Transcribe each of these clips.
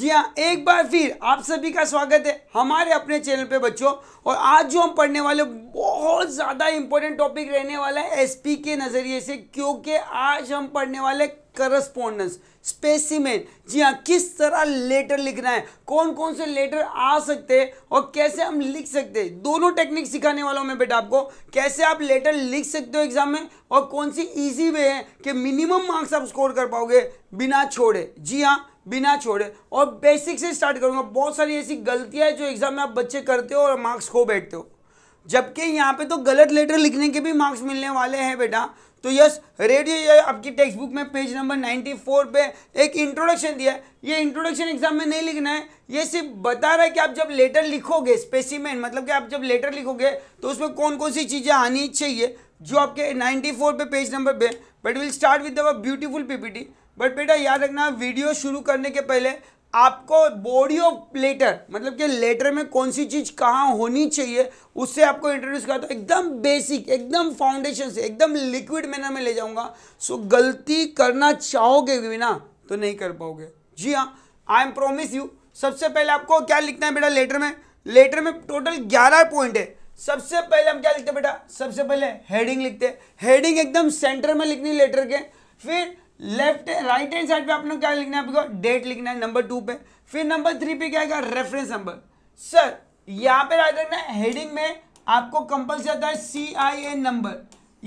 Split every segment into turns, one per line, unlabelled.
जी हाँ एक बार फिर आप सभी का स्वागत है हमारे अपने चैनल पे बच्चों और आज जो हम पढ़ने वाले बहुत ज़्यादा इंपॉर्टेंट टॉपिक रहने वाला है एसपी के नज़रिए से क्योंकि आज हम पढ़ने वाले करस्पोंडेंस स्पेसिमेन जी हाँ किस तरह लेटर लिखना है कौन कौन से लेटर आ सकते हैं और कैसे हम लिख सकते हैं दोनों टेक्निक सिखाने वाला हूँ मैं बेटा आपको कैसे आप लेटर लिख सकते हो एग्जाम में और कौन सी इजी वे है कि मिनिमम मार्क्स आप स्कोर कर पाओगे बिना छोड़े जी हाँ बिना छोड़े और बेसिक से स्टार्ट करूँगा बहुत सारी ऐसी गलतियाँ हैं जो एग्ज़ाम में आप बच्चे करते हो और मार्क्स खो बैठते हो जबकि यहाँ पे तो गलत लेटर लिखने के भी मार्क्स मिलने वाले हैं बेटा तो यस रेडियो आपकी टेक्स्ट बुक में पेज नंबर 94 पे एक इंट्रोडक्शन दिया है ये इंट्रोडक्शन एग्जाम में नहीं लिखना है ये सिर्फ बता रहा है कि आप जब लेटर लिखोगे स्पेसिमेन मतलब कि आप जब लेटर लिखोगे तो उसमें कौन कौन सी चीज़ें आनी चाहिए जो आपके फोर पे पेज नंबर पे but will start with our beautiful PPT but बेटा याद रखना वीडियो शुरू करने के पहले आपको बॉडी ऑफ लेटर मतलब कि लेटर में कौन सी चीज़ कहाँ होनी चाहिए उससे आपको इंट्रोड्यूस करता हूँ एकदम बेसिक एकदम फाउंडेशन से एकदम लिक्विड मैनर में ले जाऊंगा सो गलती करना चाहोगे भी ना तो नहीं कर पाओगे जी हाँ आई एम प्रोमिस यू सबसे पहले आपको क्या लिखना है बेटा लेटर में लेटर में टोटल ग्यारह पॉइंट है सबसे पहले हम क्या लिखते हैं बेटा सबसे पहले हेडिंग लिखते हैं हेडिंग एकदम सेंटर में लिखनी लेटर के फिर लेफ्ट राइट हैंड साइड पे आपने क्या लिखना है डेट लिखना है नंबर टू पे फिर नंबर थ्री पे क्या है रेफरेंस नंबर सर यहां पे याद रखना हेडिंग में आपको कंपल्सरी आता है सी आई एन नंबर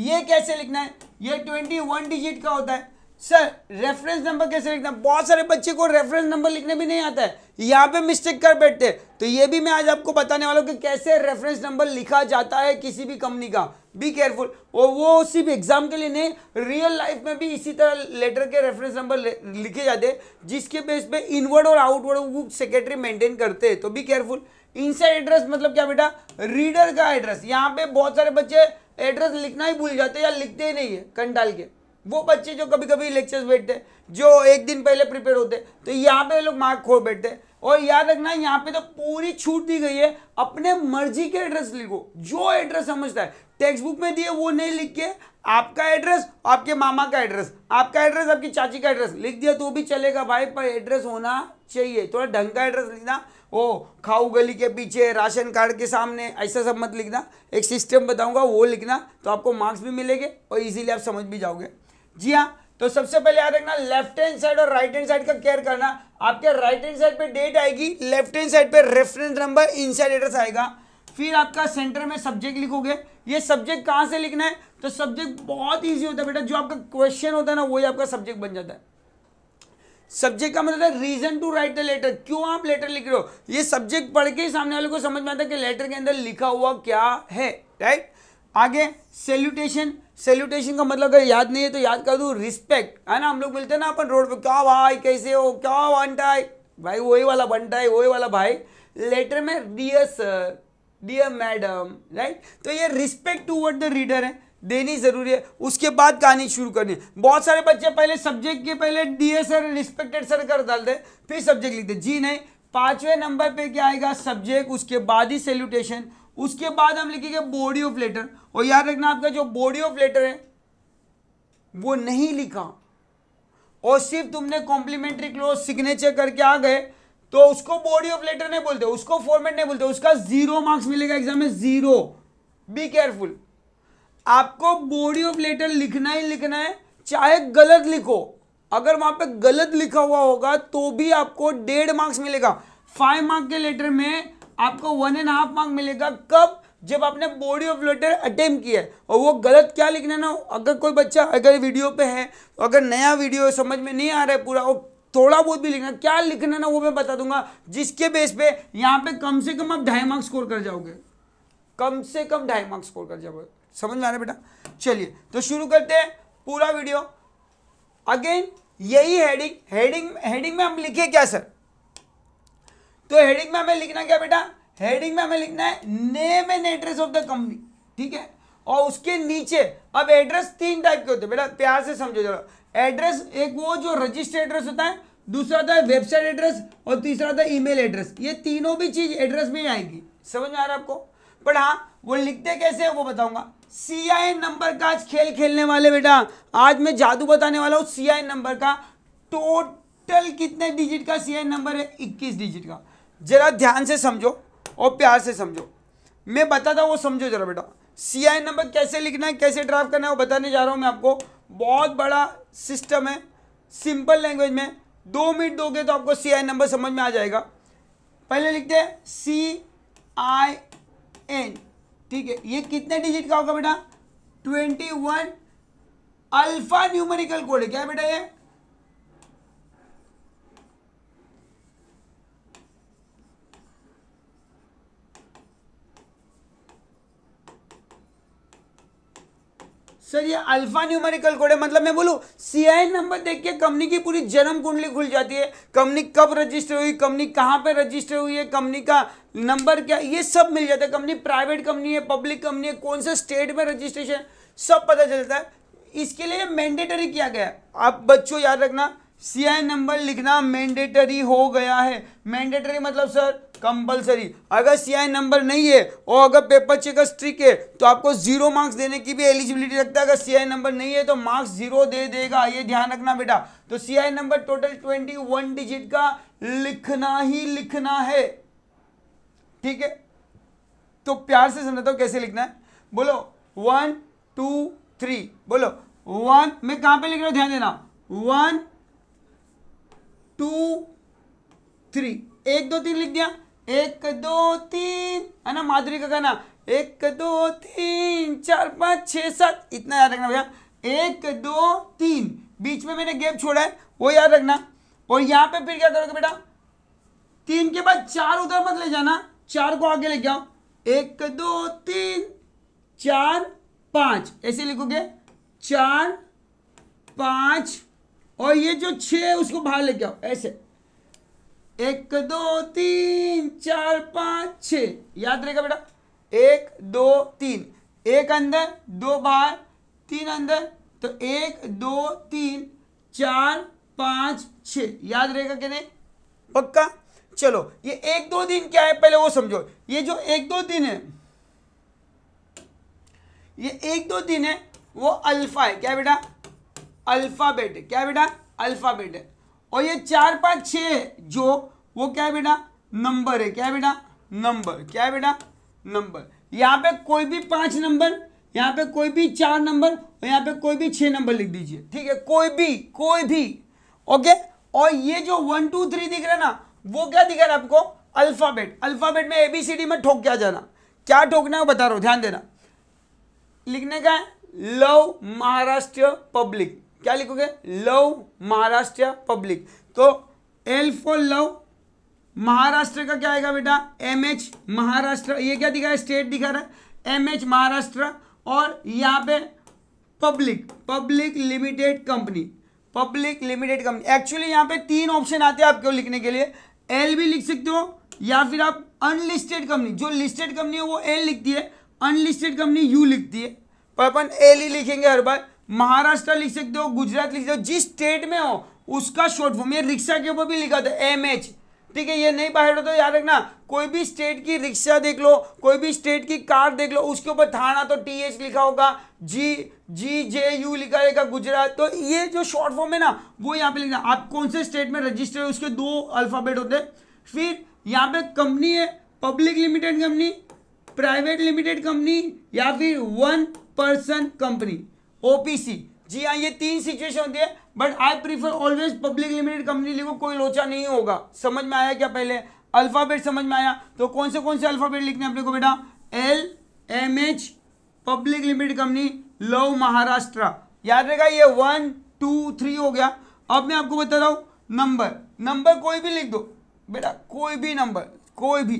ये कैसे लिखना है ये ट्वेंटी वन डिजिट का होता है सर रेफरेंस नंबर कैसे लिखना है बहुत सारे बच्चे को रेफरेंस नंबर लिखने भी नहीं आता है यहाँ पे मिस्टेक कर बैठते हैं तो ये भी मैं आज आपको बताने वाला हूँ कि कैसे रेफरेंस नंबर लिखा जाता है किसी भी कंपनी का बी केयरफुल और वो सिर्फ एग्जाम के लिए नहीं रियल लाइफ में भी इसी तरह लेटर के रेफरेंस नंबर लिखे जाते हैं जिसके बेस पे इनवर्ड और आउटवर्ड वो सेक्रेटरी मेंटेन करते हैं तो बी केयरफुल इनसाइड एड्रेस मतलब क्या बेटा रीडर का एड्रेस यहाँ पे बहुत सारे बच्चे एड्रेस लिखना ही भूल जाते या लिखते ही नहीं है कंटाल के वो बच्चे जो कभी कभी लेक्चर्स बैठते जो एक दिन पहले प्रिपेयर होते तो यहाँ पे लोग मार्क खो बैठते और याद रखना यहाँ पे तो पूरी छूट दी गई है अपने मर्जी के एड्रेस लिखो जो एड्रेस समझता है टेक्स्ट बुक में दिए वो नहीं लिख के आपका एड्रेस आपके मामा का एड्रेस आपका एड्रेस आपकी चाची का एड्रेस लिख दिया तो भी चलेगा भाई पर एड्रेस होना चाहिए थोड़ा ढंग का एड्रेस लिखना ओ खाऊ गली के पीछे राशन कार्ड के सामने ऐसा सब मत लिखना एक सिस्टम बताऊंगा वो लिखना तो आपको मार्क्स भी मिलेंगे और इजीली आप समझ भी जाओगे जी हाँ तो सबसे पहले याद रखना लेफ्ट हैंड साइड और राइट हैंड साइड का केयर करना आपके राइट हैंड साइड पे डेट आएगी लेफ्ट हैंड साइड पे रेफरेंस नंबर इन एड्रेस आएगा फिर आपका सेंटर में सब्जेक्ट लिखोगे ये सब्जेक्ट कहाँ से लिखना है तो सब्जेक्ट बहुत ईजी होता है बेटा जो आपका क्वेश्चन होता है ना वही आपका सब्जेक्ट बन जाता है सब्जेक्ट का मतलब है reason to write the letter क्यों आप लेटर लिख रहे हो ये सब्जेक्ट पढ़ के ही सामने वाले को समझ में आता है कि लेटर के अंदर लिखा हुआ क्या है राइट आगे सेल्यूटेशन सेल्यूटेशन का मतलब अगर याद नहीं है तो याद कर दू रिस्पेक्ट है ना हम लोग मिलते हैं ना अपन रोड पे क्या भाई कैसे हो क्या बनता है भाई वही वाला बनता है वही वाला भाई लेटर में dear sir dear madam right तो ये respect toward the reader है देनी जरूरी है उसके बाद कहानी शुरू करनी बहुत सारे बच्चे पहले सब्जेक्ट के पहले डियर सर रिस्पेक्टेड सर कर डालते फिर सब्जेक्ट लिखते जी नहीं पांचवें नंबर पे क्या आएगा सब्जेक्ट उसके बाद ही सेल्यूटेशन उसके बाद हम लिखेंगे बॉडी ऑफ लेटर और याद रखना आपका जो बॉडी ऑफ लेटर है वो नहीं लिखा और सिर्फ तुमने कॉम्प्लीमेंट्री क्लोज सिग्नेचर करके आ गए तो उसको बॉडी ऑफ लेटर नहीं बोलते उसको फॉर्मेट नहीं बोलते उसका जीरो मार्क्स मिलेगा एग्जाम में जीरो बी केयरफुल आपको बॉडी ऑफ लेटर लिखना ही लिखना है चाहे गलत लिखो अगर वहां पे गलत लिखा हुआ होगा तो भी आपको डेढ़ मार्क्स मिलेगा फाइव मार्क के लेटर में आपको वन एंड हाफ मार्क मिलेगा कब जब आपने बॉडी ऑफ लेटर अटेम्प किया है और वो गलत क्या लिखना ना अगर कोई बच्चा अगर वीडियो पे है तो अगर नया वीडियो समझ में नहीं आ रहा है पूरा वो थोड़ा बहुत भी लिखना क्या लिखना ना वो मैं बता दूंगा जिसके बेस पे यहाँ पे कम से कम आप ढाई मार्क्स स्कोर कर जाओगे कम से कम ढाई मार्क्स स्कोर कर जाओगे समझ में आ रहा बेटा चलिए तो शुरू करते हैं पूरा वीडियो अगेन यही हेडिंग हेडिंग हेडिंग में हम लिखे क्या सर तो हेडिंग में हमें लिखना क्या बेटा हेडिंग में हमें लिखना है name and address of the company ठीक है और उसके नीचे अब एड्रेस तीन टाइप के होते हैं बेटा प्यार से समझो जरा एड्रेस एक वो जो रजिस्टर एड्रेस होता है दूसरा था वेबसाइट एड्रेस और तीसरा था ईमेल एड्रेस ये तीनों भी चीज़ एड्रेस में ही आएगी समझ में आ रहा है आपको बट हाँ वो लिखते कैसे है वो बताऊंगा सी आई नंबर का आज खेल खेलने वाले बेटा आज मैं जादू बताने वाला हूँ सी आई नंबर का टोटल कितने डिजिट का सी आई नंबर है इक्कीस डिजिट का जरा ध्यान से समझो और प्यार से समझो मैं बताता हूँ वो समझो जरा बेटा सी आई नंबर कैसे लिखना है कैसे ड्राफ्ट करना है वो बताने जा रहा हूँ मैं आपको बहुत बड़ा सिस्टम है सिंपल लैंग्वेज में दो मिनट दोगे तो आपको सी आई नंबर समझ में आ जाएगा पहले लिखते हैं सी आई एन ठीक है ये कितने डिजिट का होगा बेटा twenty one alpha numerical code है क्या बेटा ये सर ये अल्फा न्यूमेरिकल कोड है मतलब मैं बोलूँ सी नंबर देख के कंपनी की पूरी जन्म कुंडली खुल जाती है कंपनी कब रजिस्टर हुई कंपनी कहाँ पे रजिस्टर हुई है कंपनी का नंबर क्या ये सब मिल जाता है कंपनी प्राइवेट कंपनी है पब्लिक कंपनी है कौन सा स्टेट में रजिस्ट्रेशन सब पता चलता है इसके लिए मैंडेटरी किया गया है आप बच्चों याद रखना सी नंबर लिखना मैंडेटरी हो गया है मैंडेटरी मतलब सर कंपलसरी अगर सीआई नंबर नहीं है और अगर पेपर चेक स्ट्रिक है तो आपको जीरो मार्क्स देने की भी एलिजिबिलिटी रखता है अगर सीआई नंबर नहीं है तो मार्क्स जीरो दे देगा ये ध्यान रखना बेटा तो CI number total twenty one digit का लिखना ही लिखना है ठीक है तो प्यार से समझता हूँ कैसे लिखना है बोलो वन टू थ्री बोलो वन मैं कहां पर लिख रहा हूं ध्यान देना वन टू थ्री एक दो तीन लिख दिया एक दो तीन है ना माधुरी का गाना एक दो तीन चार पाँच छः सात इतना याद रखना भैया एक दो तीन बीच में मैंने गैप छोड़ा है वो याद रखना और यहाँ पे फिर क्या करोगे बेटा तीन के बाद चार उधर मत ले जाना चार को आगे लेके आओ एक दो तीन चार पाँच ऐसे लिखोगे चार पाँच और ये जो छः उसको बाहर लेके आओ ऐसे एक दो तीन चार पाँच छ याद रहेगा बेटा एक दो तीन एक अंदर दो बाहर तीन अंदर तो एक दो तीन चार पाँच छ याद रहेगा कि नहीं पक्का चलो ये एक दो दिन क्या है पहले वो समझो ये जो एक दो दिन है ये एक दो दिन है वो अल्फा है क्या बेटा अल्फाबेट है क्या बेटा अल्फाबेट है और ये चार पाँच छ जो वो क्या है बेटा नंबर है क्या बेटा नंबर क्या बेटा नंबर यहाँ पे कोई भी पांच नंबर यहाँ पे कोई भी चार नंबर और यहाँ पे कोई भी छह नंबर लिख दीजिए ठीक है कोई भी कोई भी ओके और ये जो वन टू थ्री दिख रहा है ना वो क्या दिख रहा है आपको अल्फ़ाबेट अल्फ़ाबेट में एबीसीडी में ठोक के आ जाना क्या ठोकना है बता रहा हूं ध्यान देना लिखने का है लव महाराष्ट्र पब्लिक क्या लिखोगे लव महाराष्ट्र पब्लिक तो एल फॉर लव महाराष्ट्र का क्या आएगा बेटा एम एच महाराष्ट्र ये क्या दिखा है स्टेट दिखा रहा है एम एच महाराष्ट्र और यहाँ पे public public limited company public limited company actually यहाँ पे तीन ऑप्शन आते हैं आपके लिखने के लिए एल भी लिख सकते हो या फिर आप अनलिस्टेड कंपनी जो लिस्टेड कंपनी है वो एल लिखती है अनलिस्टेड कंपनी यू लिखती है पर अपन एल ही लिखेंगे हर बार महाराष्ट्र लिख सकते हो गुजरात लिख सकते हो जिस स्टेट में हो उसका शॉर्ट फॉर्म ये रिक्शा के ऊपर भी लिखा था एम एच ठीक है ये नहीं बाहर होता तो याद रखना कोई भी स्टेट की रिक्शा देख लो कोई भी स्टेट की कार देख लो उसके ऊपर थाना तो टी एच लिखा होगा जी जी जे यू लिखा रहेगा गुजरात तो ये जो शॉर्ट फॉर्म है ना वो यहाँ पे लिखना आप कौन से स्टेट में रजिस्टर है उसके दो अल्फ़ाबेट होते हैं फिर यहाँ पे कंपनी है public limited company private limited company या फिर वन पर्सन कंपनी ओपीसी जी हाँ ये तीन सिचुएशन होती है but I prefer always public limited company लिखो कोई लोचा नहीं होगा समझ में आया क्या पहले अल्फाबेट समझ में आया तो कौन से कौन से अल्फाबेट लिखने अपने को बेटा L M H public limited company love Maharashtra याद रहेगा ये वन टू थ्री हो गया अब मैं आपको बता रहा हूँ नंबर नंबर कोई भी लिख दो बेटा कोई भी नंबर कोई भी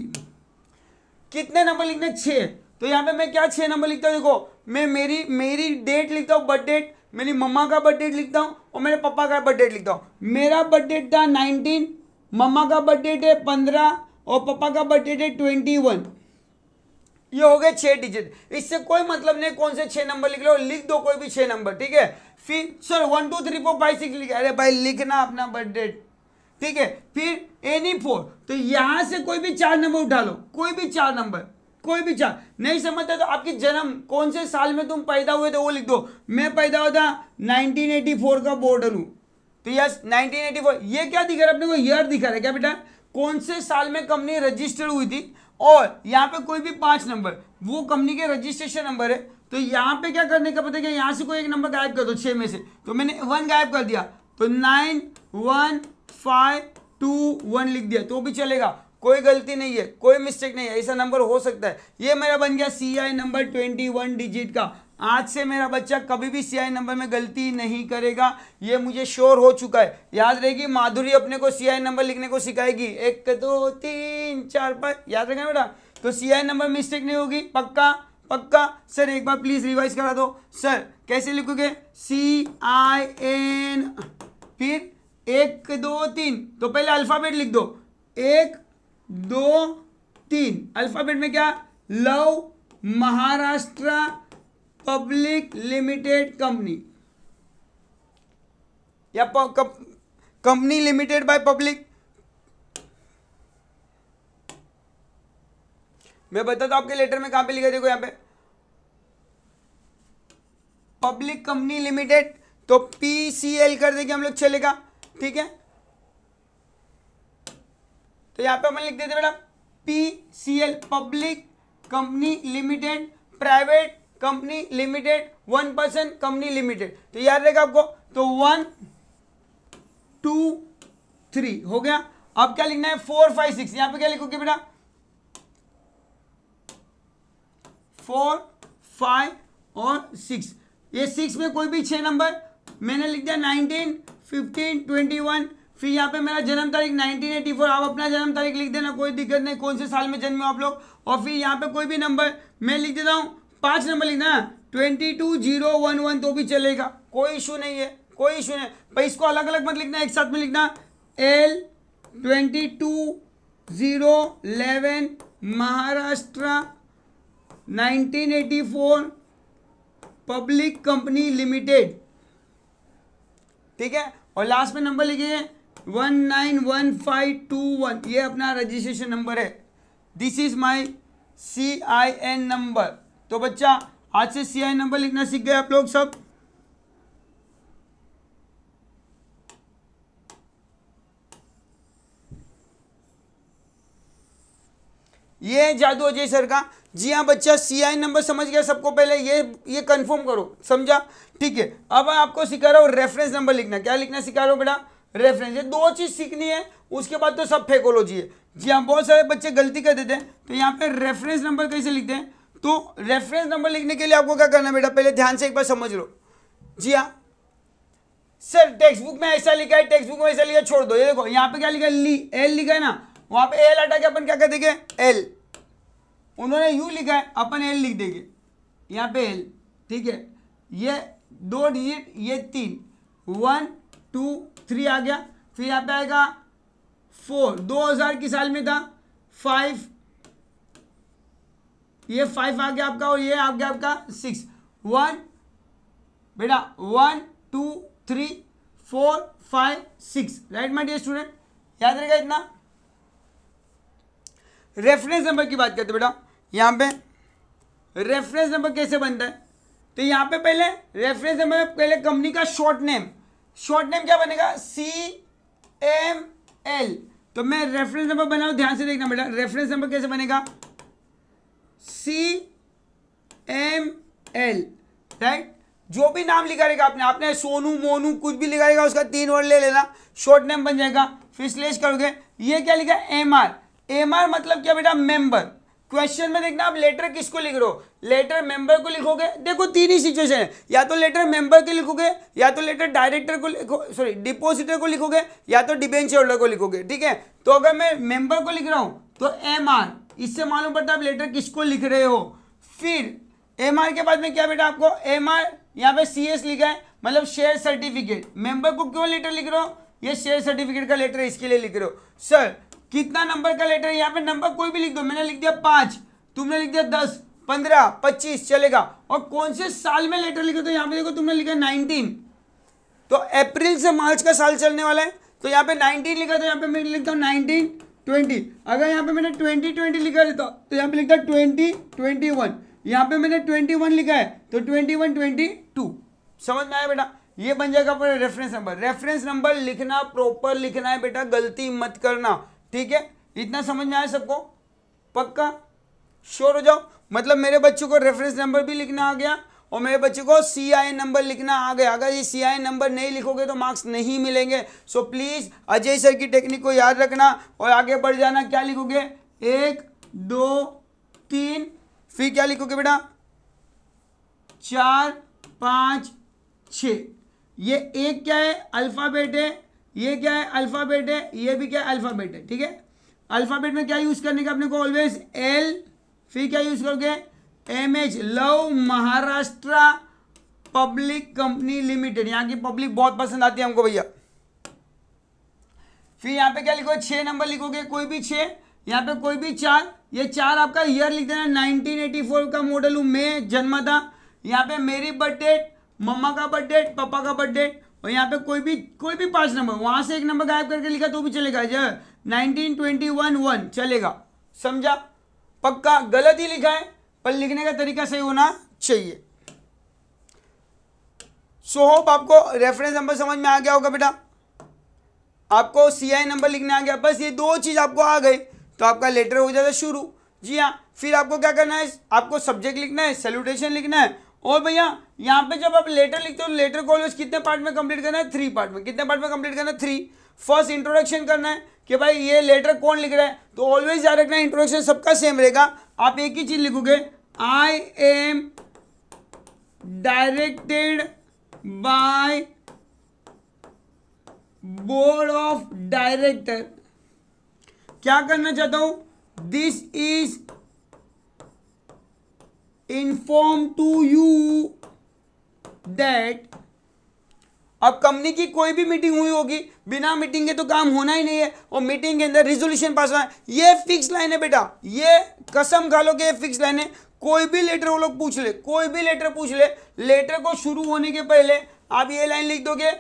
कितने नंबर लिखने छः तो यहाँ पे मैं क्या छः नंबर लिखता हूँ देखो मैं मेरी मेरी डेट लिखता हूँ बर्थ डेट मेरी मम्मा का बर्थ डेट लिखता हूँ और मेरे पापा का बर्थ डेट लिखता हूँ मेरा बर्थ डेट था नाइनटीन मम्मा का बर्थ डेट है पंद्रह और पापा का बर्थ डेट है ट्वेंटी वन ये हो गए छः डिजिट इससे कोई मतलब नहीं कौन से छः नंबर लिख लो लिख दो कोई भी छः नंबर ठीक है फिर sir one two three four five six लिख अरे भाई लिखना अपना बर्थ डेट ठीक है फिर एनी फोर तो यहाँ से कोई भी चार नंबर उठा लो कोई भी चार नंबर कोई भी चार नहीं समझता तो आपकी जन्म कौन से साल में तुम पैदा हुए थे वो लिख दो मैं पैदा हुआ था 1984 का बॉर्डर हूँ तो यस 1984 ये क्या दिखा रहा है अपने को ईयर दिखा रहा है क्या बेटा कौन से साल में कंपनी रजिस्टर्ड हुई थी और यहाँ पे कोई भी पांच नंबर वो कंपनी के रजिस्ट्रेशन नंबर है तो यहाँ पे क्या करने का पता है यहाँ से कोई एक नंबर गायब कर दो छः में से तो मैंने वन गायब कर दिया तो nine one five two one लिख दिया तो भी चलेगा कोई गलती नहीं है कोई मिस्टेक नहीं है ऐसा नंबर हो सकता है ये मेरा बन गया C I number twenty one digit का आज से मेरा बच्चा कभी भी सी आई नंबर में गलती नहीं करेगा ये मुझे श्योर हो चुका है याद रहेगी माधुरी अपने को सी आई नंबर लिखने को सिखाएगी एक दो तीन चार पाँच याद रखें बेटा तो सी आई नंबर मिस्टेक नहीं होगी पक्का पक्का सर एक बार प्लीज़ रिवाइज करा दो सर कैसे लिखोगे सी आई एन फिर एक दो तीन तो पहले अल्फ़ाबेट लिख दो एक दो तीन अल्फाबेट में क्या love Maharashtra public limited company या कंपनी लिमिटेड बाय पब्लिक मैं बताता तो हूं आपके लेटर में कहां पे लिखा देखो यहां पे पब्लिक कंपनी लिमिटेड तो पीसीएल कर देंगे हम लोग चलेगा ठीक है तो यहाँ पे अपन लिख देते बेटा P C L public company limited private company limited one percent company limited तो याद रहेगा आपको तो वन टू थ्री हो गया अब क्या लिखना है फोर फाइव सिक्स यहाँ पे क्या लिखोगे बेटा फोर फाइव और सिक्स ये सिक्स में कोई भी छह नंबर मैंने लिख दिया नाइनटीन फिफ्टीन ट्वेंटी वन फिर यहाँ पे मेरा जन्म तारीख 1984 आप अपना जन्म तारीख लिख देना कोई दिक्कत नहीं कौन से साल में जन्मे आप लोग और फिर यहाँ पे कोई भी नंबर मैं लिख देता हूँ पाँच नंबर लिखना twenty two zero one one तो भी चलेगा कोई इशू नहीं है कोई इशू नहीं भाई इसको अलग अलग मत लिखना एक साथ में लिखना L twenty two zero eleven Maharashtra four public company limited ठीक है और लास्ट में नंबर लिखिए one nine one five two one ये अपना रजिस्ट्रेशन नंबर है this is my C I N number तो बच्चा आज से सी आई नंबर लिखना सीख गए आप लोग सब ये जादू अजय सर का जी हाँ बच्चा सी आई नंबर समझ गया सबको पहले ये ये कंफर्म करो समझा ठीक है अब आपको सिखा रहा हूँ रेफरेंस नंबर लिखना क्या लिखना सिखा रहा हूँ बेटा रेफरेंस ये दो चीज़ सीखनी है उसके बाद तो सब फेकोलॉजी है जी हाँ बहुत सारे बच्चे गलती कर देते हैं तो यहाँ पे रेफरेंस नंबर कैसे लिखते हैं तो रेफरेंस नंबर लिखने के लिए आपको क्या करना है बेटा पहले ध्यान से एक बार समझ लो जी हाँ सर टेक्स्ट बुक में ऐसा लिखा है टेक्स्ट बुक में ऐसा लिखा छोड़ दो ये देखो यहाँ पे क्या लिखा है ली एल लिखा है ना वहाँ पे एल हटा के अपन क्या कर देंगे एल उन्होंने यू लिखा है अपन एल लिख देंगे यहाँ पे एल ठीक है ये दो डिजिट ये तीन वन टू थ्री आ गया फिर यहाँ पे आएगा फोर दो हजार के साल में था फाइव ये फाइव आ गया आपका और ये आ गया आपका सिक्स वन बेटा one two three four five six right my dear student याद रहेगा इतना रेफरेंस नंबर की बात करते बेटा यहाँ पे रेफरेंस नंबर कैसे बनता है तो यहाँ पे पहले रेफरेंस नंबर पहले कंपनी का शॉर्ट नेम शॉर्ट नेम क्या बनेगा सी एम एल तो मैं रेफरेंस नंबर बनाऊ ध्यान से देखना बेटा रेफरेंस नंबर कैसे बनेगा सी एम एल राइट जो भी नाम लिखा रहेगा आपने आपने सोनू मोनू कुछ भी लिखा रहेगा उसका तीन वर्ड ले लेना शॉर्ट नेम बन जाएगा फिर स्लेश करोगे ये क्या लिखा है एम आर एम आर मतलब क्या बेटा मेंबर क्वेश्चन में देखना आप लेटर किसको लिख रहे हो लेटर मेंबर को लिखोगे देखो तीन ही सिचुएशन है या तो लेटर मेंबर के लिखोगे या तो लेटर डायरेक्टर को लिखो सॉरी डिपोजिटर को लिखोगे या तो डिबेंचर होल्डर को लिखोगे ठीक है तो अगर मैं मेंबर को लिख रहा हूँ तो एम आर इससे मालूम पड़ता है आप लेटर किसको लिख रहे हो फिर एम आर के बाद में क्या बेटा आपको एम आर यहाँ पे सी एस लिखा है मतलब शेयर सर्टिफिकेट मेंबर को क्यों लेटर लिख रहे हो ये शेयर सर्टिफिकेट का लेटर इसके लिए लिख रहे हो सर कितना नंबर का लेटर है यहाँ पे नंबर कोई भी लिख दो मैंने लिख दिया पाँच तुमने लिख दिया दस पंद्रह पच्चीस चलेगा और कौन से साल में लेटर लिखे तो यहाँ पे देखो तुमने लिखा नाइनटीन तो अप्रैल से मार्च का साल चलने वाला है तो यहाँ पे नाइनटीन लिखा तो यहाँ पे मैं लिखता हूँ नाइनटीन ट्वेंटी अगर यहाँ पे मैंने ट्वेंटी ट्वेंटी लिखा देता तो, तो यहाँ पे लिखता है ट्वेंटी ट्वेंटी वन यहाँ पे मैंने ट्वेंटी वन लिखा है तो ट्वेंटी वन ट्वेंटी टू समझ में आया बेटा ये बन जाएगा रेफरेंस नंबर रेफरेंस नंबर लिखना प्रॉपर लिखना है बेटा गलती मत करना ठीक है इतना समझ में आया सबको पक्का श्योर हो जाओ मतलब मेरे बच्चों को रेफरेंस नंबर भी लिखना आ गया और मेरे बच्चे को सी आई नंबर लिखना आ गया अगर ये सी आई नंबर नहीं लिखोगे तो मार्क्स नहीं मिलेंगे सो प्लीज़ अजय सर की टेक्निक को याद रखना और आगे बढ़ जाना क्या लिखोगे एक दो तीन फिर क्या लिखोगे बेटा चार पाँच छ ये एक क्या है अल्फ़ाबेट है ये क्या है अल्फ़ाबेट है ये भी क्या है अल्फ़ाबेट है ठीक है अल्फ़ाबेट में क्या यूज़ करने का अपने को ऑलवेज एल फिर क्या यूज़ करोगे M H love Maharashtra public company limited यहाँ की पब्लिक बहुत पसंद आती है हमको भैया फिर यहाँ पे क्या लिखोगे छह नंबर लिखोगे कोई भी छह यहाँ पे कोई भी चार ये चार आपका ईयर लिख देना 1984 का मॉडल हूँ मैं जन्मा था यहाँ पे मेरी बर्थडेट मम्मा का बर्थडेट पापा का बर्थडेट और यहाँ पे कोई भी कोई भी पांच नंबर वहां से एक नंबर गायब करके लिखा तो भी चलेगा जब नाइनटीन ट्वेंटी वन वन चलेगा समझा पक्का गलत ही लिखा है पर लिखने का तरीका सही होना चाहिए सो so, होप आपको रेफरेंस नंबर समझ में आ गया होगा बेटा आपको सी आई नंबर लिखने आ गया बस ये दो चीज़ आपको आ गई तो आपका लेटर हो जाता शुरू जी हाँ फिर आपको क्या करना है आपको सब्जेक्ट लिखना है सैल्यूटेशन लिखना है और भैया यहाँ पे जब आप लेटर लिखते हो लेटर ऑलवेज कितने पार्ट में कंप्लीट करना है थ्री पार्ट में कितने पार्ट में कंप्लीट करना है थ्री फर्स्ट इंट्रोडक्शन करना है कि भाई ये लेटर कौन लिख रहा है तो ऑलवेज याद रखना इंट्रोडक्शन सबका सेम रहेगा आप एक ही चीज लिखोगे I am directed by board of director क्या करना चाहता हूं this is inform to you that अब कंपनी की कोई भी मीटिंग हुई होगी बिना मीटिंग के तो काम होना ही नहीं है और मीटिंग के अंदर रिजोल्यूशन पास होना ये फिक्स लाइन है बेटा ये कसम खा लो कि फिक्स लाइन है कोई भी लेटर वो लोग पूछ ले कोई भी लेटर पूछ ले लेटर को शुरू होने के पहले आप ये लाइन लिख दोगे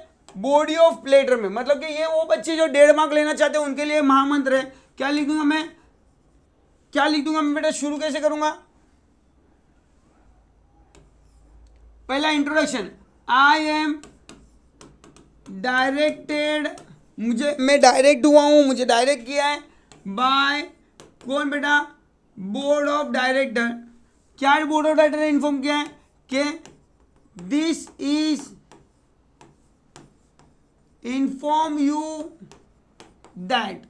बॉडी ऑफ लेटर में मतलब कि ये वो बच्चे जो डेढ़ मार्क लेना चाहते हैं उनके लिए महामंत्र है क्या लिख दूंगा मैं क्या लिख दूंगा मैं बेटा शुरू कैसे करूंगा पहला इंट्रोडक्शन आई एम डायरेक्टेड मुझे मैं डायरेक्ट हुआ हूँ मुझे डायरेक्ट किया है बाय कौन बेटा बोर्ड ऑफ डायरेक्टर क्या बोर्ड ऑफ डायरेक्टर ने इन्फॉर्म किया है कि this is inform you that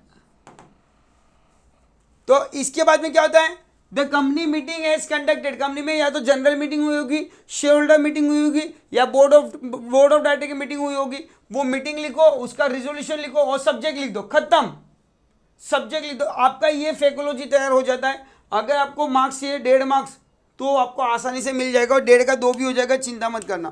तो इसके बाद में क्या होता है the company meeting as conducted company में या तो जनरल मीटिंग हुई होगी शेयर होल्डर मीटिंग हुई होगी या board of board of director की मीटिंग हुई होगी वो मीटिंग लिखो उसका रिजोल्यूशन लिखो और सब्जेक्ट लिख दो खत्म सब्जेक्ट लिख दो आपका ये फेकोलॉजी तैयार हो जाता है अगर आपको मार्क्स चाहिए डेढ़ मार्क्स तो आपको आसानी से मिल जाएगा और डेढ़ का दो भी हो जाएगा चिंता मत करना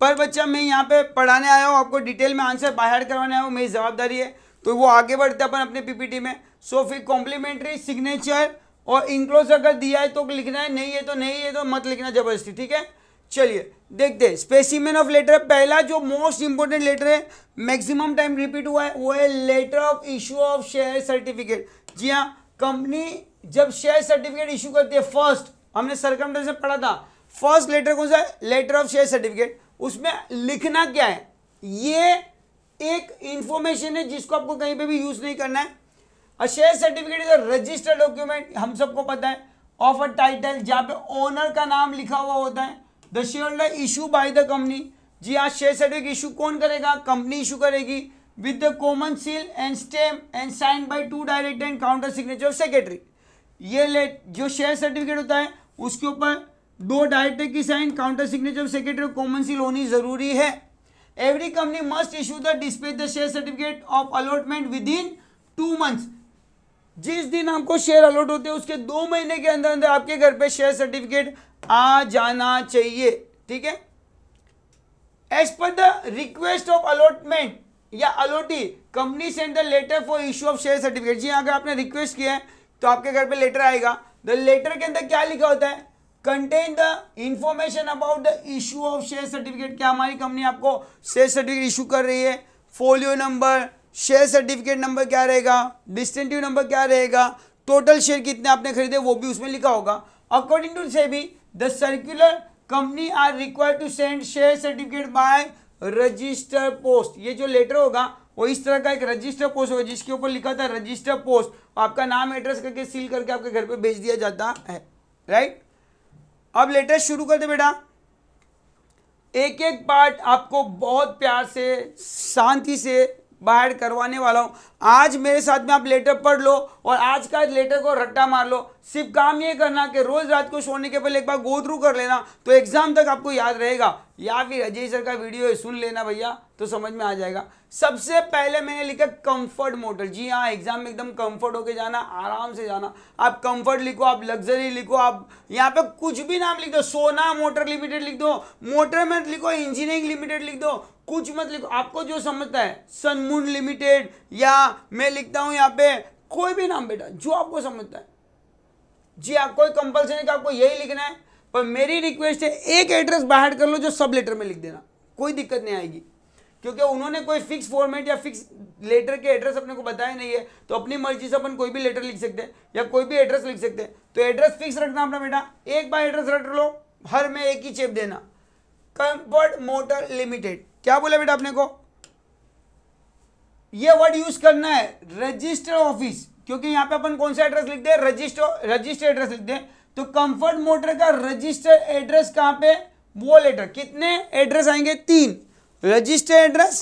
पर बच्चा मैं यहाँ पे पढ़ाने आया हूँ आपको डिटेल में आंसर बाहर करवाने आया हूँ मेरी जवाबदारी है तो वो आगे बढ़ते अपन अपने पीपीटी में सो फिर कॉम्प्लीमेंट्री सिग्नेचर और इंक्लोज अगर दिया है तो लिखना है नहीं है तो नहीं है तो मत लिखना जबरदस्ती ठीक है चलिए देखते स्पेसिमेन ऑफ लेटर पहला जो मोस्ट इंपॉर्टेंट लेटर है मैक्सिमम टाइम रिपीट हुआ है वो है letter of issue of share certificate जी हाँ कंपनी जब शेयर सर्टिफिकेट इशू करती है फर्स्ट हमने सरकम से पढ़ा था फर्स्ट लेटर कौन सा है लेटर ऑफ शेयर सर्टिफिकेट उसमें लिखना क्या है ये एक इंफॉर्मेशन है जिसको आपको कहीं पे भी यूज नहीं करना है और share certificate is registered document हम सबको पता है ऑफ अ टाइटल जहाँ पे ओनर का नाम लिखा हुआ होता है the share holder issue by the company जी हाँ शेयर सर्टिफिकेट इशू कौन करेगा कंपनी इशू करेगी with the common seal and stamp and sign by two director and counter signature secretary ये लेट जो शेयर सर्टिफिकेट होता है उसके ऊपर दो डायरेक्टर की sign counter signature secretary common seal होनी जरूरी है every company must issue the dispatch the share certificate of allotment with in to months जिस दिन हमको शेयर अलॉट होते हैं उसके दो महीने के अंदर अंदर आपके घर पे शेयर सर्टिफिकेट आ जाना चाहिए ठीक है as per the request of allotment या allottee company send the letter for issue of share certificate जी अगर आपने रिक्वेस्ट किया है तो आपके घर पे लेटर आएगा द लेटर के अंदर क्या लिखा होता है contain the information about the issue of share certificate क्या हमारी कंपनी आपको शेयर सर्टिफिकेट इश्यू कर रही है folio number share certificate number क्या रहेगा डिस्टेंटिव नंबर क्या रहेगा टोटल शेयर कितने आपने खरीदे वो भी उसमें लिखा होगा अकॉर्डिंग टू भी the circular company are require to send share certificate by register post ये जो लेटर होगा वो इस तरह का एक रजिस्टर पोस्ट होगा जिसके ऊपर लिखा था रजिस्टर पोस्ट आपका नाम एड्रेस करके सील करके आपके घर पे भेज दिया जाता है राइट अब लेटर शुरू कर दे बेटा एक एक पार्ट आपको बहुत प्यार से शांति से बाहर करवाने वाला हूँ आज मेरे साथ में आप लेटर पढ़ लो और आज का लेटर को रट्टा मार लो सिर्फ काम ये करना कि रोज़ रात को सोने के पहले एक बार गो थ्रू कर लेना तो एग्ज़ाम तक आपको याद रहेगा या फिर अजय सर का वीडियो सुन लेना भैया तो समझ में आ जाएगा सबसे पहले मैंने लिखा कंफर्ट मोटर जी हाँ एग्जाम में एकदम कंफर्ट होके जाना आराम से जाना आप कंफर्ट लिखो आप लग्जरी लिखो आप यहाँ पे कुछ भी नाम लिख दो सोना मोटर लिमिटेड लिख दो मोटर मत लिखो इंजीनियरिंग लिमिटेड लिख दो कुछ मत लिखो आपको जो समझता है सनमून लिमिटेड या मैं लिखता हूँ यहाँ पे कोई भी नाम बेटा जो आपको समझता है जी आप हाँ, कोई कंपल्सरी का आपको यही लिखना है पर मेरी रिक्वेस्ट है एक एड्रेस बाहर कर लो जो सब लेटर में लिख देना कोई दिक्कत नहीं आएगी क्योंकि उन्होंने कोई फिक्स फॉर्मेट या फिक्स लेटर के एड्रेस अपने को बताया नहीं है तो अपनी मर्जी से अपन कोई भी लेटर लिख सकते हैं या कोई भी एड्रेस लिख सकते हैं तो एड्रेस फिक्स रखना अपना बेटा एक बार एड्रेस रख लो हर में एक ही चेप देना कंफर्ट मोटर लिमिटेड क्या बोला बेटा अपने को ये वर्ड यूज करना है रजिस्टर ऑफिस क्योंकि यहां पे अपन कौन सा एड्रेस लिखते हैं रजिस्टर रजिस्टर एड्रेस लिखते हैं तो कंफर्ट मोटर का रजिस्टर एड्रेस कहां पे वो लेटर कितने एड्रेस आएंगे तीन रजिस्टर एड्रेस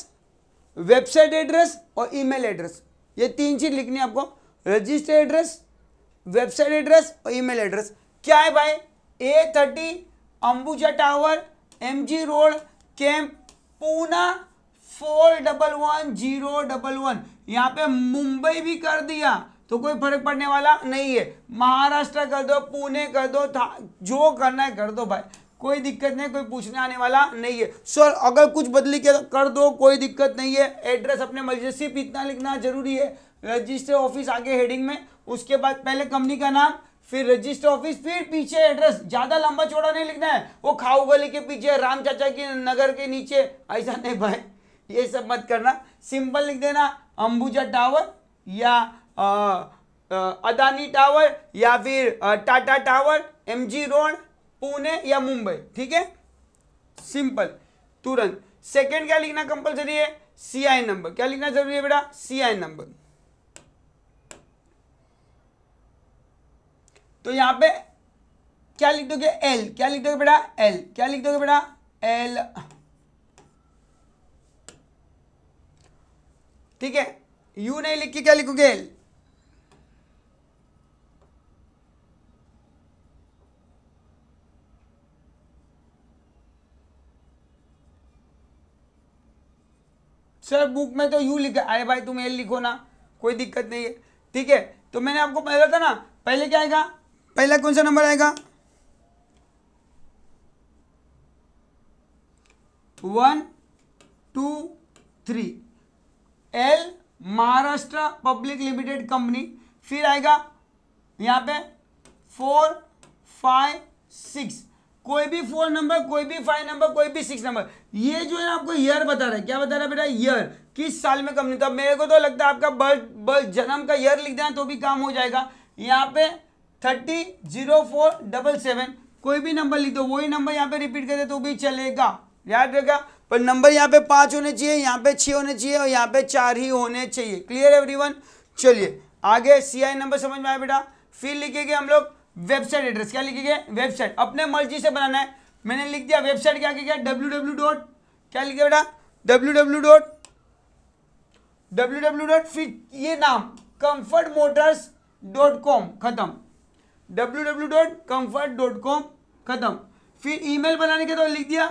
वेबसाइट एड्रेस और ईमेल एड्रेस ये तीन चीज़ लिखनी है आपको रजिस्टर एड्रेस वेबसाइट एड्रेस और ईमेल एड्रेस क्या है भाई A thirty Ambuja tower M G road camp Poona four double one zero double one यहाँ पे मुंबई भी कर दिया तो कोई फर्क पड़ने वाला नहीं है महाराष्ट्र कर दो पुणे कर दो था जो करना है कर दो भाई कोई दिक्कत नहीं कोई पूछने आने वाला नहीं है सर अगर कुछ बदली तो कर दो कोई दिक्कत नहीं है एड्रेस अपने मर्जी से सिर्फ इतना लिखना जरूरी है रजिस्टर ऑफिस आगे हेडिंग में उसके बाद पहले कंपनी का नाम फिर रजिस्टर ऑफिस फिर पीछे एड्रेस ज्यादा लंबा चौड़ा नहीं लिखना है वो खाऊ गली के पीछे राम चाचा की नगर के नीचे ऐसा नहीं भाई ये सब मत करना सिंपल लिख देना अंबुजा टावर या आ, आ, अदानी टावर या फिर Tata tower MG road Pune या मुंबई ठीक है सिंपल तुरंत सेकंड क्या लिखना कंपलसरी है सी आई नंबर क्या लिखना जरूरी है बेटा सी आई नंबर तो यहां पे क्या लिख दोगे एल क्या लिख दोगे बेटा एल क्या लिख दोगे बेटा एल ठीक है यू नहीं लिख के क्या लिखोगे एल सर बुक में तो यू लिखा अरे भाई तुम एल लिखो ना कोई दिक्कत नहीं है ठीक है तो मैंने आपको पहला था ना पहले क्या आएगा पहला कौन सा नंबर आएगा one two three L Maharashtra public limited company फिर आएगा यहां पे फोर फाइव सिक्स कोई भी फोर नंबर कोई भी फाइव नंबर कोई भी सिक्स नंबर ये जो है आपको ईयर बता रहा है क्या बता रहा है बेटा ईयर किस साल में कंपनी तो मेरे को तो लगता है आपका बर्थ बर्थ जन्म का ईयर लिख देना तो भी काम हो जाएगा यहाँ पे thirty zero four double seven कोई भी नंबर लिख दो वही नंबर यहाँ पे रिपीट कर दे तो भी चलेगा याद रहेगा पर नंबर यहाँ पे पांच होने चाहिए यहाँ पे छह होने चाहिए और यहाँ पे चार ही होने चाहिए क्लियर एवरी चलिए आगे सी नंबर समझ में आया बेटा फिर लिखेगी हम लोग वेबसाइट एड्रेस क्या लिखेंगे वेबसाइट अपने मर्जी से बनाना है मैंने लिख दिया वेबसाइट क्या क्या डब्ल्यू डब्ल्यू डॉट क्या लिखे बेटा W W dot W W dot फिर ये नाम कंफर्ट मोटर्स डॉट कॉम खत्म W W dot comfort dot com खत्म फिर ईमेल बनाने के तो लिख दिया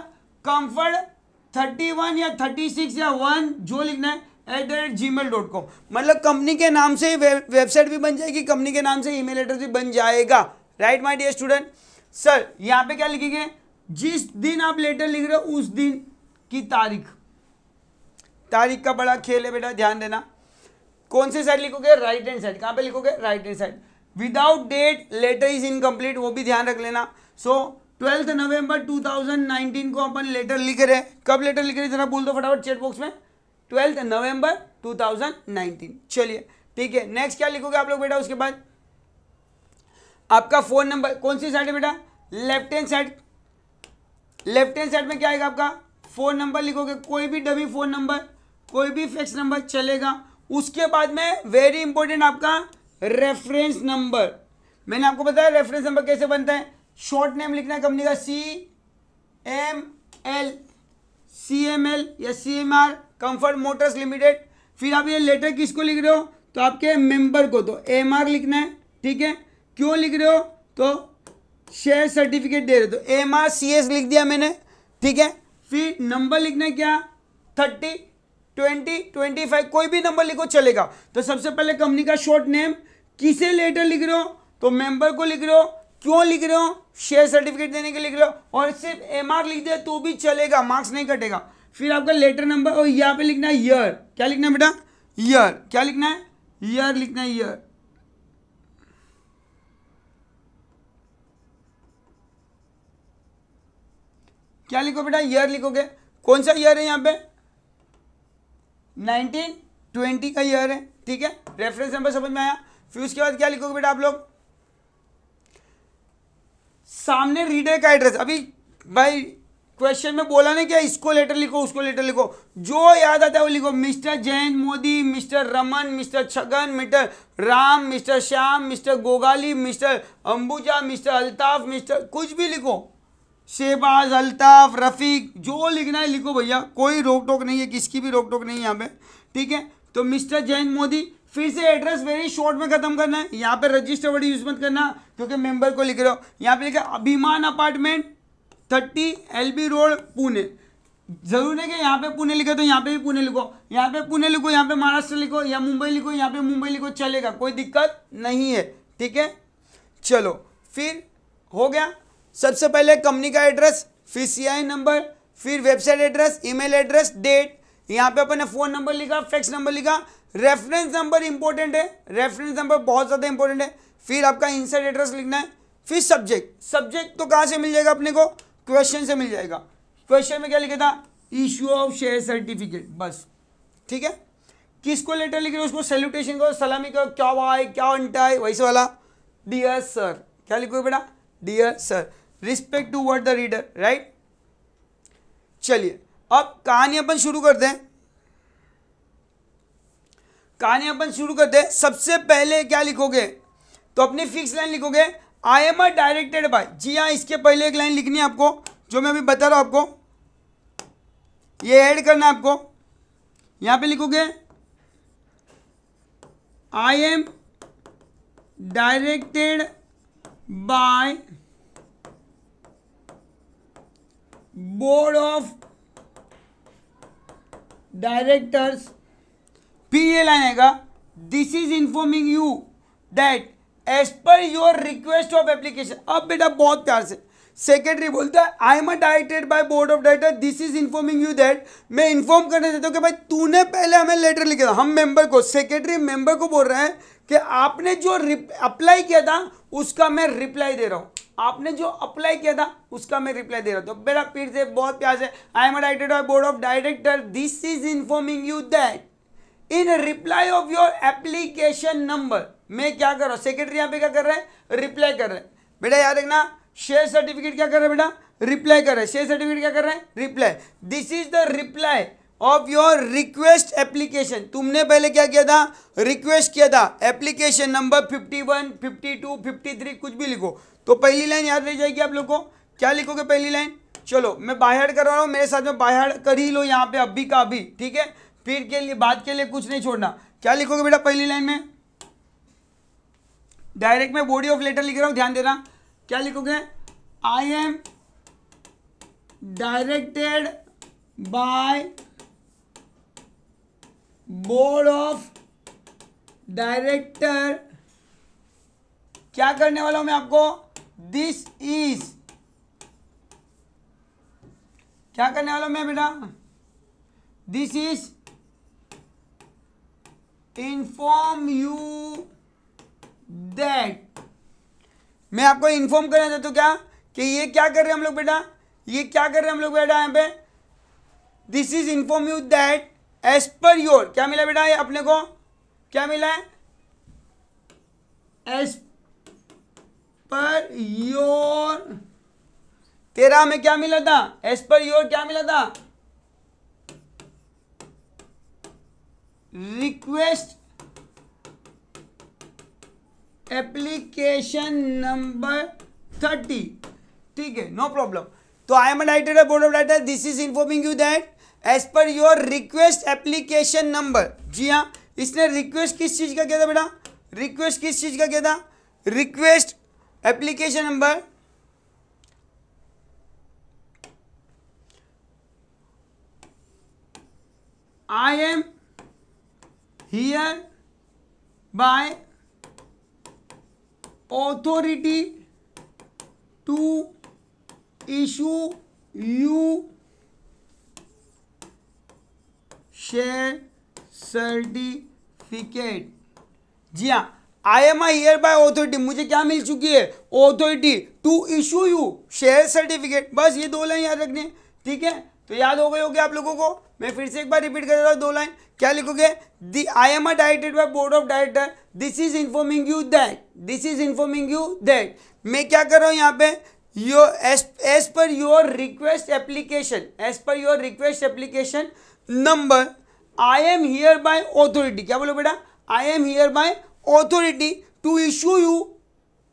कम्फर्ट थर्टी वन या थर्टी सिक्स या वन जो लिखना है at the rate Gmail dot com मतलब कंपनी के नाम से वेबसाइट भी बन जाएगी कंपनी के नाम से ईमेल एड्रेस भी बन जाएगा right my dear student sir यहाँ पे क्या लिखेंगे जिस दिन आप लेटर लिख रहे हो उस दिन की तारीख तारीख का बड़ा खेल है बेटा ध्यान देना कौन से साइड लिखोगे राइट हैंड साइड कहाँ पे लिखोगे right hand side without date letter is incomplete वो भी ध्यान रख लेना सो ट्वेल्थ नवंबर 2019 को अपन लेटर लिख रहे हैं कब लेटर लिख रहे हैं जरा बोल दो फटाफट चेट बॉक्स में ट्वेल्थ नवंबर 2019 चलिए ठीक है नेक्स्ट क्या लिखोगे आप लोग बेटा उसके बाद आपका फोन नंबर कौन सी साइड है बेटा left hand side left hand side में क्या आएगा आपका फ़ोन नंबर लिखोगे कोई भी डबी फ़ोन नंबर कोई भी फिक्स नंबर चलेगा उसके बाद में वेरी इंपॉर्टेंट आपका रेफरेंस नंबर मैंने आपको बताया रेफरेंस नंबर कैसे बनता है शॉर्ट नेम लिखना है कंपनी का C M L C M L या C M R comfort motors limited फिर आप ये लेटर किसको लिख रहे हो तो आपके मेंबर को तो एम आर लिखना है ठीक है क्यों लिख रहे हो तो शेयर सर्टिफिकेट दे रहे हो तो एम आर सी एस लिख दिया मैंने ठीक है फिर नंबर लिखना है क्या थर्टी ट्वेंटी ट्वेंटी फाइव कोई भी नंबर लिखो चलेगा तो सबसे पहले कंपनी का शॉर्ट नेम किसे लेटर लिख रहे हो तो मेंबर को लिख रहे हो क्यों लिख रहे हो शेयर सर्टिफिकेट देने के लिख रहे हो और सिर्फ एम लिख दे तो भी चलेगा मार्क्स नहीं कटेगा फिर आपका लेटर नंबर और यहाँ पे लिखना है ईयर क्या लिखना है बेटा ईयर क्या लिखना है ईयर लिखना है ईयर क्या लिखो बेटा ईयर लिखोगे कौन सा ईयर है यहाँ पे नाइनटीन ट्वेंटी का ईयर है ठीक है रेफरेंस नंबर समझ में आया फिर उसके बाद क्या लिखोगे बेटा आप लोग सामने रीडर का एड्रेस अभी भाई क्वेश्चन में बोला ना क्या इसको लेटर लिखो उसको लेटर लिखो जो याद आता है वो लिखो mister Jain Modi mister Raman mister Chhagan mister Ram mister Shyam mister Gogali mister Ambuja mister Altaf mister कुछ भी लिखो शहबाज अल्ताफ रफ़ीक जो लिखना है लिखो भैया कोई रोक टोक नहीं है किसकी भी रोक टोक नहीं है यहाँ पे ठीक है तो मिस्टर जैन मोदी फिर से एड्रेस वेरी शॉर्ट में खत्म करना है यहाँ पे रजिस्टर वर्ड यूज मत करना क्योंकि मेंबर को लिख रहे हो यहाँ पे लिखा Abhiman apartment thirty L B road Pune जरूर है कि यहाँ पे पुणे लिखे तो यहाँ पे भी पुणे लिखो यहाँ पे पुणे लिखो यहाँ पे महाराष्ट्र लिखो या मुंबई लिखो यहाँ पे मुंबई लिखो चलेगा कोई दिक्कत नहीं है ठीक है चलो फिर हो गया सबसे पहले कंपनी का एड्रेस फिर सीआई नंबर फिर website address email address date यहाँ पे अपन ने फ़ोन नंबर लिखा फैक्स नंबर लिखा रेफरेंस नंबर इंपॉर्टेंट है रेफरेंस नंबर बहुत ज़्यादा इंपॉर्टेंट है फिर आपका इंसर्ट एड्रेस लिखना है फिर सब्जेक्ट सब्जेक्ट तो कहाँ से मिल जाएगा अपने को क्वेश्चन से मिल जाएगा क्वेश्चन में क्या लिखा था इश्यू ऑफ शेयर सर्टिफिकेट बस ठीक है किसको लेटर लिख रहे हो उसको सैल्यूटेशन को सलामी करो क्या भाई क्या अंटा है वैसे वाला डियर सर क्या लिखो बेटा dear sir respect toward the reader right चलिए अब कहानी अपन शुरू करते हैं कहानी अपन शुरू करते हैं सबसे पहले क्या लिखोगे तो अपनी फिक्स लाइन लिखोगे I am are directed by जी हाँ इसके पहले एक लाइन लिखनी है आपको जो मैं अभी बता रहा हूँ आपको ये ऐड करना है आपको यहाँ पे लिखोगे I am directed by board of directors P ये लाइन आएगा this is informing you that as per your request of application अब बेटा बहुत प्यार से सेक्रेटरी बोलता है I am a directed by board of director this is informing you that मैं इन्फॉर्म करना चाहता हूँ कि भाई तूने पहले हमें लेटर लिखा था हम मेंबर को सेक्रेटरी मेंबर को बोल रहे हैं कि आपने जो अप्लाई किया था उसका मैं रिप्लाई दे रहा हूँ आपने जो अप्लाई किया था उसका मैं रिप्लाई दे रहा हूँ तो बेटा फिर से बहुत प्यार से I am a directed by board of director this is informing you that in reply of your application number मैं क्या कर रहा हूँ सेक्रेटरी यहाँ पे क्या कर रहे हैं रिप्लाई कर रहे हैं बेटा याद रखना शेयर सर्टिफिकेट क्या कर रहे हैं बेटा रिप्लाई कर रहे हैं शेयर सर्टिफिकेट क्या कर रहे हैं reply this is the reply of your request application तुमने पहले क्या किया था रिक्वेस्ट किया था application number two fifty three कुछ भी लिखो तो पहली लाइन याद रह जाएगी आप लोग को क्या लिखोगे पहली लाइन चलो मैं बाहर कर रहा हूँ मेरे साथ में बाहर कर ही लो यहाँ पे अभी का अभी ठीक है फिर के लिए बाद के लिए कुछ नहीं छोड़ना क्या लिखोगे बेटा पहली लाइन में डायरेक्ट मैं बॉडी ऑफ लेटर लिख रहा हूं ध्यान देना क्या लिखोगे I am directed by board of director क्या करने वाला हूं मैं आपको दिस इज क्या करने वाला हूं मैं बेटा this is inform you that मैं आपको इन्फॉर्म करना चाहता हूँ क्या कि ये क्या कर रहे हैं हम लोग बेटा ये क्या कर रहे हैं हम लोग बेटा यहाँ पे this is inform you that as per your क्या मिला बेटा ये अपने को क्या मिला है एज पर योर तेरह में क्या मिला था एज पर योर क्या मिला था रिक्वेस्ट एप्लीकेशन नंबर थर्टी ठीक है नो प्रॉब्लम तो I am director board of director this is informing you that as per your request application number जी हाँ इसने रिक्वेस्ट किस चीज़ का किया था बेटा रिक्वेस्ट किस चीज़ का किया था request application number I am here by authority to issue you share certificate जी हाँ I am I here by authority मुझे क्या मिल चुकी है authority to issue you share certificate बस ये दो लाइन याद रखनी ठीक है तो याद हो गए होगी आप लोगों को मैं फिर से एक बार रिपीट कर देता हूँ दो लाइन क्या लिखोगे दी I am I directed by board of director this is informing you that this is informing you that मैं क्या कर रहा हूँ यहाँ पे your as per your request application as per your request application number I am here by authority क्या बोलो बेटा I am here by authority to issue you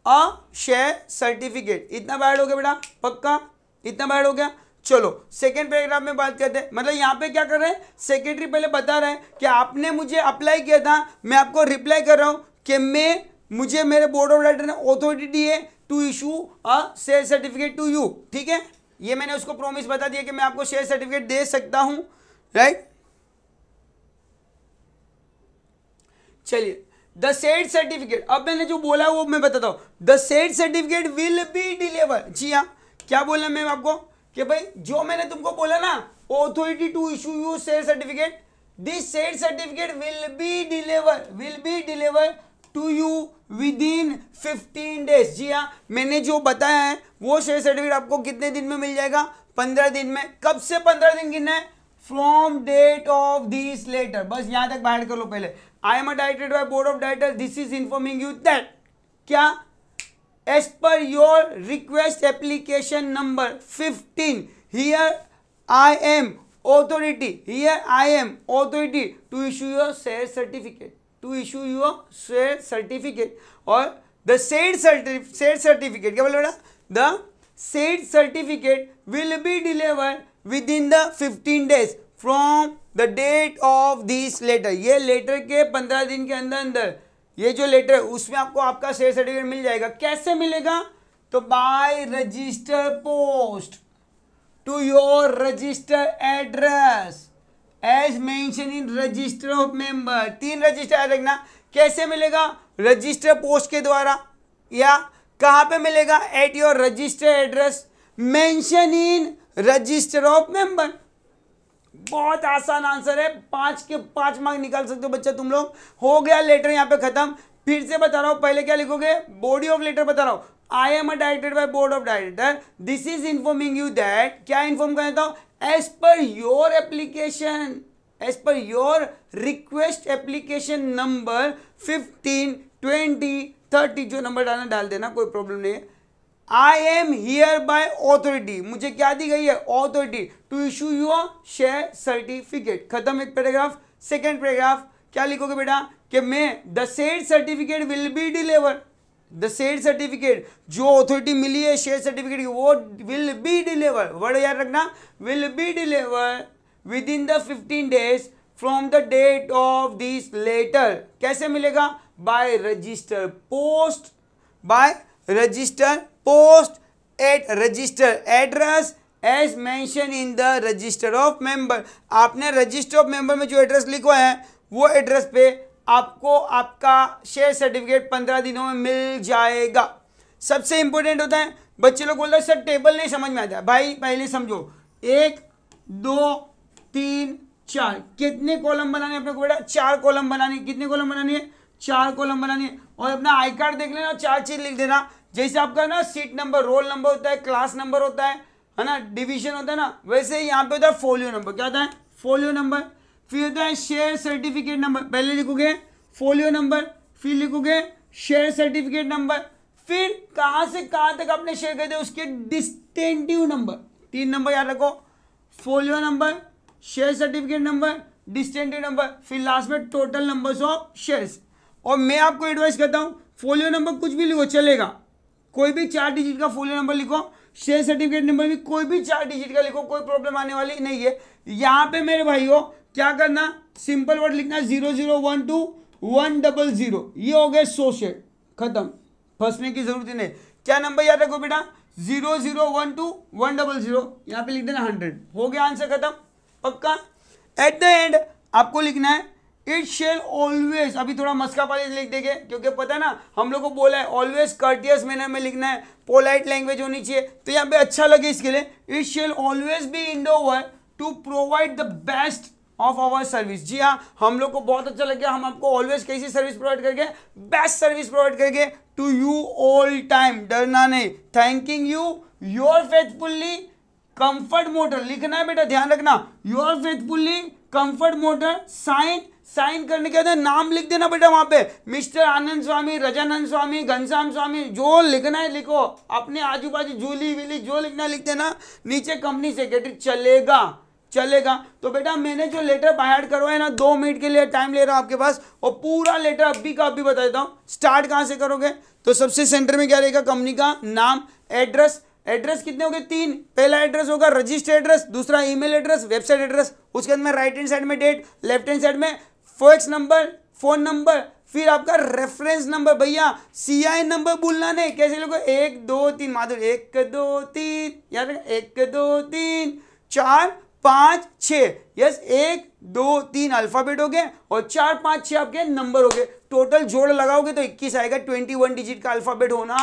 a share certificate इतना बैड हो गया बेटा पक्का इतना बैड हो गया चलो सेकेंड पैराग्राफ में बात करते हैं मतलब यहाँ पे क्या कर रहे हैं सेक्रेटरी पहले बता रहे हैं कि आपने मुझे अप्लाई किया था मैं आपको रिप्लाई कर रहा हूँ कि मैं मुझे मेरे बोर्ड ऑफ डायरेक्टर ने ऑथोरिटी दी है to issue a share certificate to you ठीक है ये मैंने उसको प्रॉमिस बता दिया कि मैं आपको शेयर सर्टिफिकेट दे सकता हूं राइट चलिए द सेट सर्टिफिकेट अब मैंने जो बोला वो मैं बताता हूं the said certificate will be deliver जी हाँ क्या बोला मैम आपको कि भाई जो मैंने तुमको बोला ना authority to issue you share certificate this said certificate will be deliver will be deliver to you within fifteen days जी हाँ मैंने जो बताया है वो शेयर सर्टिफिकेट आपको कितने दिन में मिल जाएगा पंद्रह दिन में कब से पंद्रह दिन गिनना है from date of this letter बस यहां तक बाहर कर लो पहले I am directed by board of director this is informing you that क्या as per your request application number fifteen here I am authority here I am authority to issue your share certificate to issue you a share certificate और the said said certificate क्या बोले बेटा the said certificate will be deliver within the fifteen days from the date of this letter ये letter के पंद्रह दिन के अंदर अंदर ये जो लेटर है उसमें आपको आपका शेयर सर्टिफिकेट मिल जाएगा कैसे मिलेगा तो by register post to your register address as mention in register of member तीन रजिस्टर याद रखना कैसे मिलेगा रजिस्टर पोस्ट के द्वारा या कहाँ पे मिलेगा at your register address mention in register of member बहुत आसान आंसर है पांच के पांच मार्क निकाल सकते हो बच्चा तुम लोग हो गया लेटर यहाँ पे खत्म फिर से बता रहा हूँ पहले क्या लिखोगे बॉडी ऑफ लेटर बता रहा हूँ I am a directed by board of director this is informing you that क्या इन्फॉर्म करता हूँ as per your application as per your request application number fifteen twenty thirty जो नंबर डालना डाल देना कोई प्रॉब्लम नहीं है I am here by authority मुझे क्या दी गई है authority to issue your share certificate खत्म एक पैराग्राफ सेकेंड पैराग्राफ क्या लिखोगे बेटा कि मैं the said certificate will be deliver the share certificate जो अथॉरिटी मिली है शेयर सर्टिफिकेट की वो विल बी डिलीवर वर्ड याद रखना will be deliver within the fifteen days from the date of this letter कैसे मिलेगा by register post by register post at register address as mention in the register of member आपने register of member में जो address लिखवाया है वो address पे आपको आपका शेयर सर्टिफिकेट पंद्रह दिनों में मिल जाएगा सबसे इंपॉर्टेंट होता है बच्चे लोग बोलते हैं सर टेबल नहीं समझ में आता भाई पहले समझो एक दो तीन चार कितने कॉलम बनाने अपने को बेटा चार कॉलम बनाने कितने कॉलम बनानी है चार कॉलम बनानी है और अपना आई कार्ड देख लेना चार चीज लिख देना जैसे आपका ना सीट नंबर रोल नंबर होता है क्लास नंबर होता है है ना डिवीजन होता है ना वैसे यहाँ पे होता है फोलियो नंबर क्या होता है फोलियो नंबर फिर होता है शेयर सर्टिफिकेट नंबर पहले लिखोगे फोलियो नंबर फिर लिखोगे शेयर सर्टिफिकेट नंबर फिर कहाँ से कहाँ तक आपने शेयर कर दिया उसके डिस्टेंटिव नंबर तीन नंबर याद रखो folio number share certificate number distinctive number फिर लास्ट में टोटल नंबर ऑफ शेयर और मैं आपको एडवाइस करता हूँ फोलियो नंबर कुछ भी लिखो चलेगा कोई भी चार डिजिट का फोलियो नंबर लिखो शेयर सर्टिफिकेट नंबर भी कोई भी चार डिजिट का लिखो कोई प्रॉब्लम आने वाली नहीं है यहाँ पे मेरे भाइयों क्या करना सिंपल वर्ड लिखना zero zero one two one double zero ये हो गए सोशल खत्म फंसने की जरूरत ही नहीं क्या नंबर याद रखो बेटा zero zero one two one double zero यहाँ पे लिख देना हंड्रेड हो गया आंसर खत्म पक्का एट द एंड आपको लिखना है इट शेल ऑलवेज अभी थोड़ा मस्का पाली लिख देंगे क्योंकि पता है ना हम लोग को बोला है ऑलवेज कर्टियस मैनर में लिखना है पोलाइट लैंग्वेज होनी चाहिए तो यहाँ पे अच्छा लगे इसके लिए it shall always be endeavour to provide the best of our service जी हाँ हम लोग को बहुत अच्छा लग गया हम आपको ऑलवेज कैसी सर्विस प्रोवाइड करके बेस्ट सर्विस प्रोवाइड करके टू यू ऑल टाइम डरना नहीं thanking you your faithfully comfort motor लिखना है बेटा ध्यान रखना your faithfully comfort motor sign sign करने के बाद नाम लिख देना बेटा वहां पे मिस्टर आनंद स्वामी रजानंद स्वामी घनश्याम स्वामी जो लिखना है लिखो अपने आजू बाजू जूली विली जो लिखना है लिख देना नीचे कंपनी सेक्रेटरी चलेगा चलेगा तो बेटा मैंने जो लेटर बाहर करवाया ना दो मिनट के लिए टाइम ले रहा हूँ आपके पास और पूरा लेटर अभी का अभी बता देता हूँ स्टार्ट कहाँ से करोगे तो सबसे सेंटर में क्या रहेगा कंपनी का नाम एड्रेस एड्रेस कितने हो गए तीन पहला एड्रेस होगा रजिस्टर एड्रेस दूसरा ईमेल एड्रेस वेबसाइट एड्रेस उसके बाद में राइट हैंड साइड में डेट लेफ्ट हैंड साइड में फोक्स नंबर फोन नंबर फिर आपका रेफरेंस नंबर भैया सीआई नंबर बोलना नहीं कैसे लोग एक दो तीन माधुर एक दो तीन यार एक दो तीन चार पांच छ यस एक दो तीन अल्फ़ाबेट हो गए और चार पांच छः आपके नंबर हो गए टोटल जोड़ लगाओगे तो इक्कीस आएगा ट्वेंटी वन डिजिट का अल्फ़ाबेट होना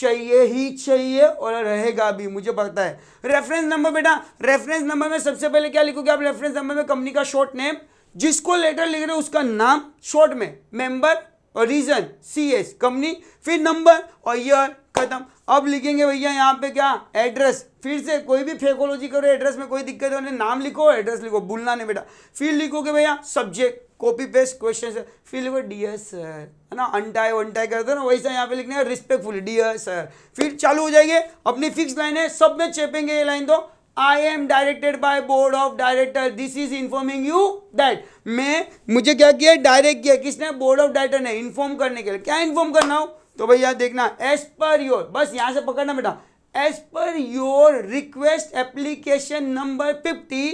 चाहिए ही चाहिए और रहेगा भी मुझे पता है रेफरेंस नंबर बेटा रेफरेंस नंबर में सबसे पहले क्या लिखोगे आप रेफरेंस नंबर में कंपनी का शॉर्ट नेम जिसको लेटर लिख रहे हो उसका नाम शॉर्ट में मेंबर और रीजन सी एस कंपनी फिर नंबर और ईयर खत्म अब लिखेंगे भैया यहाँ पे क्या एड्रेस फिर से कोई भी फेकोलॉजी करो एड्रेस में कोई दिक्कत हो नहीं नाम लिखो एड्रेस लिखो भूलना नहीं बेटा फिर लिखोगे भैया सब्जेक्ट कॉपी पेस्ट क्वेश्चन फिर लिखो डियर सर है ना अनटाई वनटाई करते ना वैसा यहाँ पे लिखने रिस्पेक्टफुल रिस्पेक्टफुली डियर सर फिर चालू हो जाएंगे अपनी फिक्स लाइन है सब में चेपेंगे ये लाइन तो I am directed by board of director this is informing you that मैं मुझे क्या किया डायरेक्ट किया किसने बोर्ड ऑफ डायरेक्टर ने इन्फॉर्म करने के लिए क्या इन्फॉर्म करना हो तो भैया देखना एज पर योर बस यहां से पकड़ना बेटा as per your request application number fifty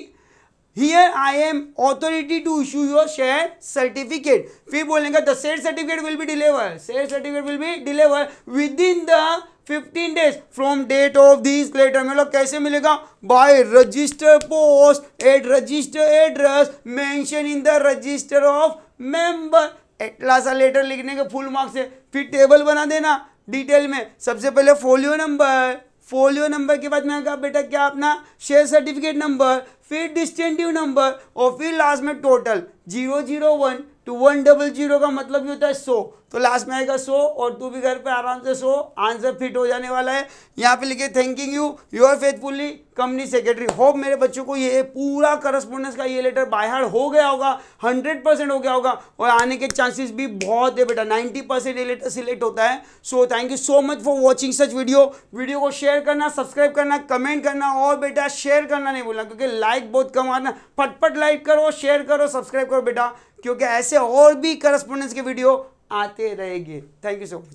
here I am authority to issue your share certificate फिर बोलेंगे the share certificate will be deliver share certificate will be deliver within the fifteen days from date of this letter मतलब कैसे मिलेगा by register post at register address mention in the register of member एटला सा letter लिखने के full marks है फिर table बना देना डिटेल में सबसे पहले फोलियो नंबर फोलियो नंबर के बाद मैंने कहा बेटा क्या अपना शेयर सर्टिफिकेट नंबर फिर डिस्टेंटिव नंबर और फिर लास्ट में total zero zero one two one double zero का मतलब ये होता है सौ तो लास्ट में आएगा सो और तू भी घर पे आराम से सो आंसर फिट हो जाने वाला है यहाँ पे लिखे thanking you your faithfully company secretary hope मेरे बच्चों को ये पूरा करस्पोंडेंस का ये लेटर बाय हो गया होगा हंड्रेड परसेंट हो गया होगा और आने के चांसेस भी बहुत है बेटा नाइन्टी परसेंट ये लेटर सिलेक्ट होता है so thank you so much for watching such video video को शेयर करना सब्सक्राइब करना कमेंट करना और बेटा शेयर करना नहीं बोलना क्योंकि लाइक बहुत कम आना फटफट लाइक करो शेयर करो सब्सक्राइब करो बेटा क्योंकि ऐसे और भी करस्पोंडेंस के वीडियो आते रहेंगे थैंक यू सो मच